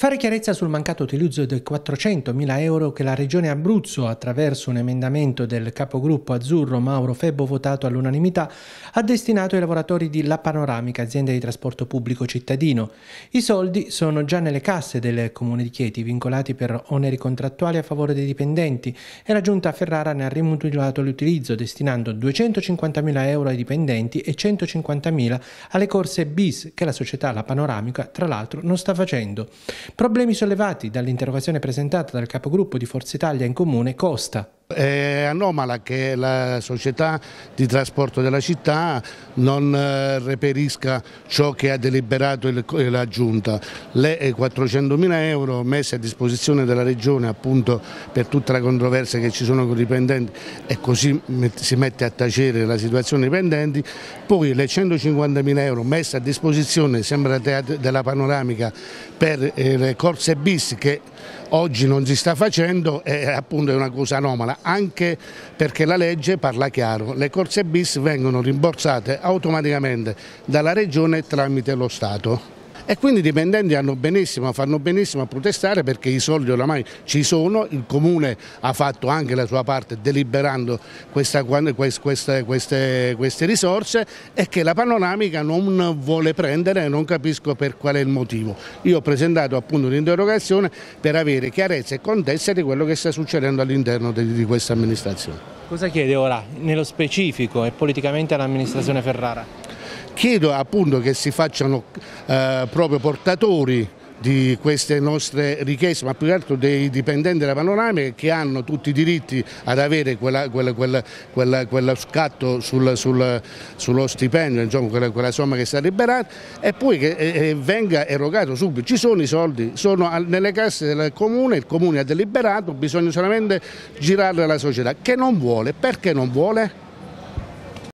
Fare chiarezza sul mancato utilizzo dei 400.000 euro che la Regione Abruzzo, attraverso un emendamento del capogruppo azzurro Mauro Febbo votato all'unanimità, ha destinato ai lavoratori di La Panoramica, azienda di trasporto pubblico cittadino. I soldi sono già nelle casse del Comune di Chieti, vincolati per oneri contrattuali a favore dei dipendenti e la Giunta Ferrara ne ha rimutilato l'utilizzo, destinando 250.000 euro ai dipendenti e 150.000 alle corse bis che la società La Panoramica, tra l'altro, non sta facendo. Problemi sollevati dall'interrogazione presentata dal capogruppo di Forza Italia in Comune Costa, è anomala che la società di trasporto della città non eh, reperisca ciò che ha deliberato la Giunta. Le 400.000 eh, euro messe a disposizione della Regione appunto per tutta la controversia che ci sono con i dipendenti e così si mette a tacere la situazione dei dipendenti, poi le 150.000 euro messe a disposizione sembra della panoramica per eh, le corse bis che oggi non si sta facendo è appunto una cosa anomala, anche perché la legge parla chiaro, le corse bis vengono rimborsate automaticamente dalla Regione tramite lo Stato e quindi i dipendenti hanno benissimo, fanno benissimo a protestare perché i soldi oramai ci sono, il Comune ha fatto anche la sua parte deliberando questa, queste, queste, queste risorse e che la panoramica non vuole prendere e non capisco per quale il motivo. Io ho presentato appunto un'interrogazione per avere chiarezza e contezza di quello che sta succedendo all'interno di, di questa amministrazione. Cosa chiede ora nello specifico e politicamente all'amministrazione Ferrara? chiedo appunto che si facciano eh, proprio portatori di queste nostre richieste, ma più che altro dei dipendenti della panoramica che hanno tutti i diritti ad avere quella, quella, quella, quella scatto sul, sul, sullo stipendio, insomma, quella, somma che sta liberata e poi che eh, eh, venga erogato subito. Ci sono i soldi, sono nelle casse del comune, il comune ha deliberato, bisogna solamente girarle alla società, che non vuole, perché non vuole?